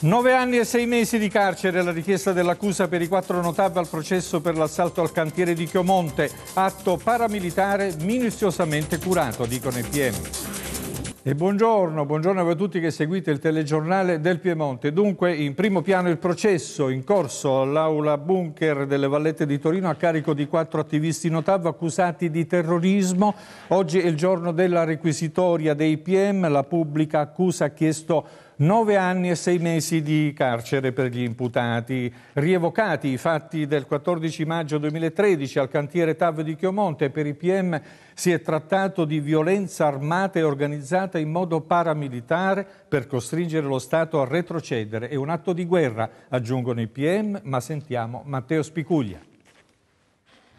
Nove anni e sei mesi di carcere la richiesta dell'accusa per i quattro notab al processo per l'assalto al cantiere di Chiomonte, atto paramilitare minuziosamente curato, dicono i PM. E buongiorno, buongiorno a tutti che seguite il telegiornale del Piemonte. Dunque, in primo piano il processo in corso all'aula bunker delle Vallette di Torino a carico di quattro attivisti notav accusati di terrorismo. Oggi è il giorno della requisitoria dei PM, la pubblica accusa ha chiesto 9 anni e 6 mesi di carcere per gli imputati. Rievocati i fatti del 14 maggio 2013 al cantiere TAV di Chiomonte per i PM si è trattato di violenza armata e organizzata in modo paramilitare per costringere lo Stato a retrocedere. È un atto di guerra, aggiungono i PM, ma sentiamo Matteo Spicuglia.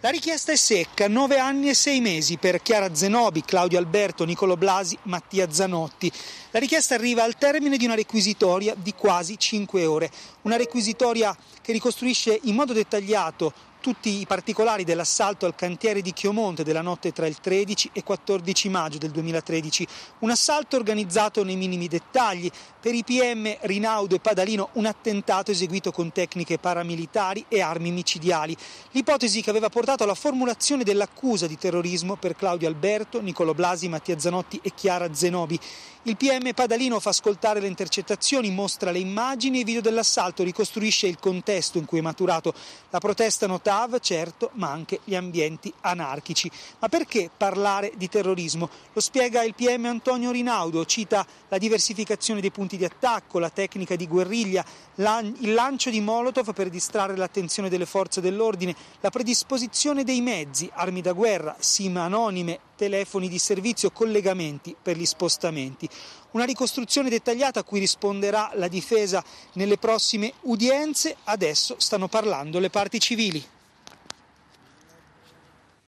La richiesta è secca, 9 anni e 6 mesi per Chiara Zenobi, Claudio Alberto, Nicolo Blasi, Mattia Zanotti. La richiesta arriva al termine di una requisitoria di quasi 5 ore, una requisitoria che ricostruisce in modo dettagliato tutti i particolari dell'assalto al cantiere di Chiomonte della notte tra il 13 e 14 maggio del 2013. Un assalto organizzato nei minimi dettagli. Per i PM Rinaudo e Padalino un attentato eseguito con tecniche paramilitari e armi micidiali. L'ipotesi che aveva portato alla formulazione dell'accusa di terrorismo per Claudio Alberto, Nicolo Blasi, Mattia Zanotti e Chiara Zenobi. Il PM Padalino fa ascoltare le intercettazioni, mostra le immagini e i video dell'assalto, ricostruisce il contesto in cui è maturato. La protesta notata Gestav, certo, ma anche gli ambienti anarchici. Ma perché parlare di terrorismo? Lo spiega il PM Antonio Rinaudo, cita la diversificazione dei punti di attacco, la tecnica di guerriglia, la, il lancio di Molotov per distrarre l'attenzione delle forze dell'ordine, la predisposizione dei mezzi, armi da guerra, sima anonime, telefoni di servizio, collegamenti per gli spostamenti. Una ricostruzione dettagliata a cui risponderà la difesa nelle prossime udienze, adesso stanno parlando le parti civili.